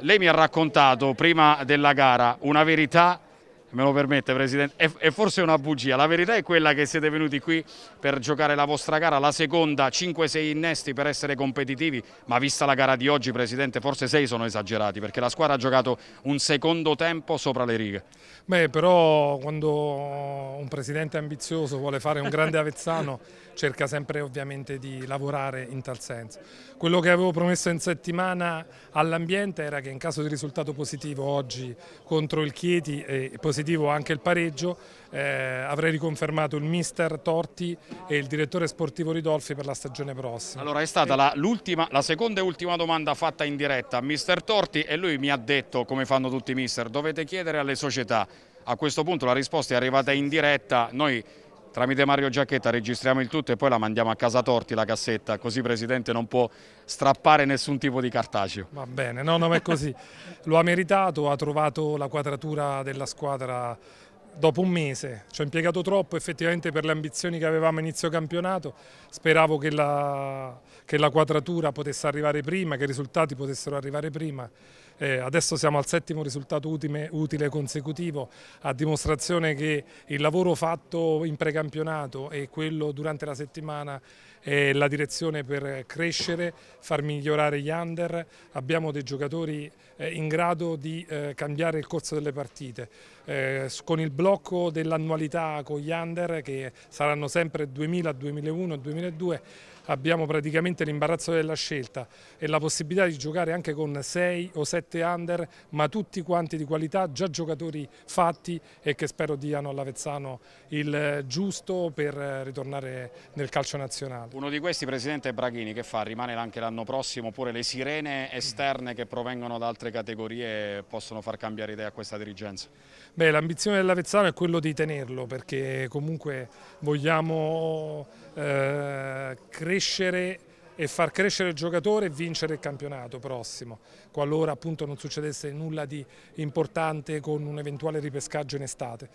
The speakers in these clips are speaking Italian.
Lei mi ha raccontato prima della gara una verità me lo permette Presidente, è, forse una bugia, la verità è quella che siete venuti qui per giocare la vostra gara, la seconda, 5-6 innesti per essere competitivi, ma vista la gara di oggi Presidente forse 6 sono esagerati perché la squadra ha giocato un secondo tempo sopra le righe. Beh però quando un Presidente ambizioso vuole fare un grande avezzano cerca sempre ovviamente di lavorare in tal senso. Quello che avevo promesso in settimana all'ambiente era che in caso di risultato positivo oggi contro il Chieti e positivo positivo anche il pareggio, eh, avrei riconfermato il mister Torti e il direttore sportivo Ridolfi per la stagione prossima. Allora è stata la, la, seconda e ultima domanda fatta in diretta a mister Torti e lui mi ha detto, come fanno tutti i mister, dovete chiedere alle società. A questo punto la risposta è arrivata in diretta, noi Tramite Mario Giacchetta registriamo il tutto e poi la mandiamo a casa Torti la cassetta, così Presidente non può strappare nessun tipo di cartaceo. Va bene, no, non è così. Lo ha meritato, ha trovato la quadratura della squadra dopo un mese, ci ho impiegato troppo effettivamente per le ambizioni che avevamo inizio campionato, speravo che la, che la quadratura potesse arrivare prima, che i risultati potessero arrivare prima. Eh, adesso siamo al settimo risultato utile, utile, consecutivo a dimostrazione che il lavoro fatto in precampionato e quello durante la settimana è la direzione per crescere, far migliorare gli under. Abbiamo dei giocatori eh, in grado di eh, cambiare il corso delle partite. Eh, con il blocco dell'annualità con gli under che saranno sempre 2000, 2001, 2002 abbiamo praticamente l'imbarazzo della scelta e la possibilità di giocare anche con 6 o 7 7 under, ma tutti quanti di qualità, già giocatori fatti e che spero diano all'Avezzano il eh, giusto per eh, ritornare nel calcio nazionale. Uno di questi, Presidente, Braghini, che fa? Rimane anche l'anno prossimo, oppure le sirene esterne che provengono da altre categorie possono far cambiare idea a questa dirigenza? Beh, l'ambizione dell'Avezzano è quello di tenerlo, perché comunque vogliamo eh, crescere e far crescere il giocatore e vincere il campionato prossimo, qualora appunto non succedesse nulla di importante con un eventuale ripescaggio in estate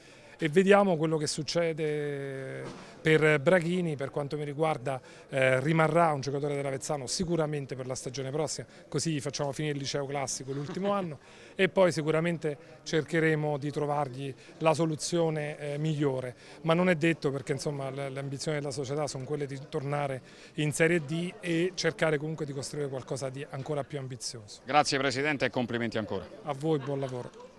e vediamo quello che succede per Brachini, per quanto mi riguarda eh, rimarrà un giocatore dell'Avezzano sicuramente per la stagione prossima, così facciamo finire il liceo classico l'ultimo anno e poi sicuramente cercheremo di trovargli la soluzione eh, migliore, ma non è detto perché insomma le, le ambizioni della società sono quelle di tornare in Serie D e cercare comunque di costruire qualcosa di ancora più ambizioso. Grazie Presidente e complimenti ancora. A voi buon lavoro.